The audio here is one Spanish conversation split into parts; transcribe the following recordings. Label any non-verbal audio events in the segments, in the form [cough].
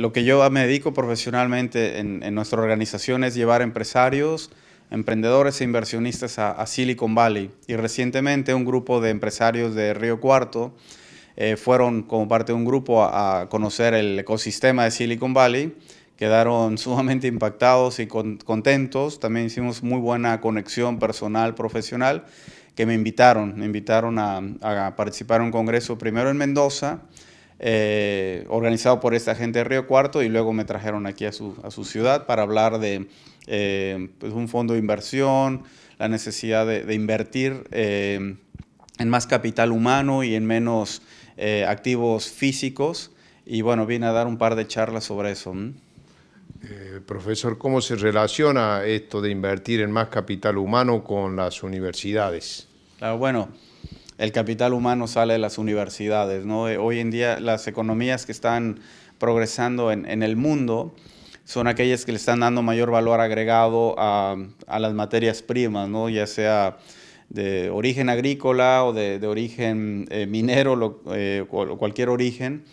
lo que yo me dedico profesionalmente en, nuestra organización es llevar empresarios, emprendedores e inversionistas a, Silicon Valley. Y recientemente un grupo de empresarios de Río Cuarto eh, fueron como parte de un grupo a, conocer el ecosistema de Silicon Valley. Quedaron [laughs] sumamente impactados y contentos. También hicimos muy buena conexión personal, profesional, que me invitaron. Me invitaron a participar en un congreso primero en Mendoza eh, organizado por esta gente de Río Cuarto, y luego me trajeron aquí a su, ciudad para hablar de eh, pues, un fondo de inversión, la necesidad de, invertir eh, en más capital humano y en menos activos físicos. Y bueno, vine a dar un par de charlas sobre eso. profesor, ¿cómo se relaciona esto de invertir en más capital humano con las universidades? Claro, ah, bueno, el capital humano sale de las universidades. Eh, hoy en día las economías que están progresando en, el mundo son aquellas que le están dando mayor valor agregado a, las materias primas, ¿no? ya sea de origen agrícola o de, origen eh, minero o eh, cualquier origen,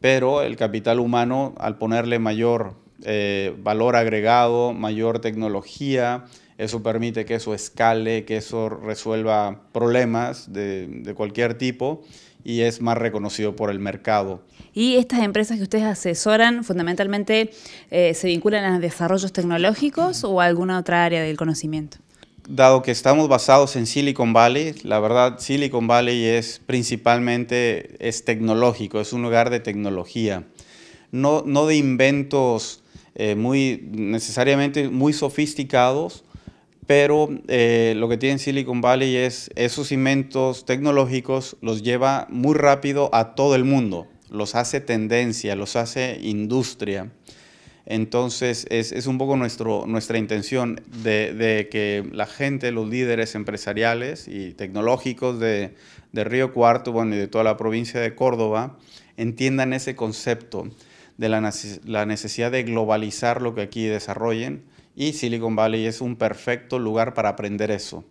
pero el capital humano al ponerle mayor eh, valor agregado, mayor tecnología. Eso permite que eso escale, que eso resuelva problemas de, cualquier tipo y es más reconocido por el mercado. Y estas empresas que ustedes asesoran, fundamentalmente, eh, ¿se vinculan a desarrollos tecnológicos o a alguna otra área del conocimiento? Dado que estamos basados en Silicon Valley, la verdad Silicon Valley es principalmente es tecnológico, es un lugar de tecnología, no, no de inventos eh, muy necesariamente muy sofisticados, pero eh, lo que tiene Silicon Valley es esos inventos tecnológicos los lleva muy rápido a todo el mundo, los hace tendencia, los hace industria. Entonces es, es un poco nuestra intención de, de, que la gente, los líderes empresariales y tecnológicos de, de Río Cuarto bueno, y de toda la provincia de Córdoba entiendan ese concepto de la, necesidad de globalizar lo que aquí desarrollen y Silicon Valley es un perfecto lugar para aprender eso.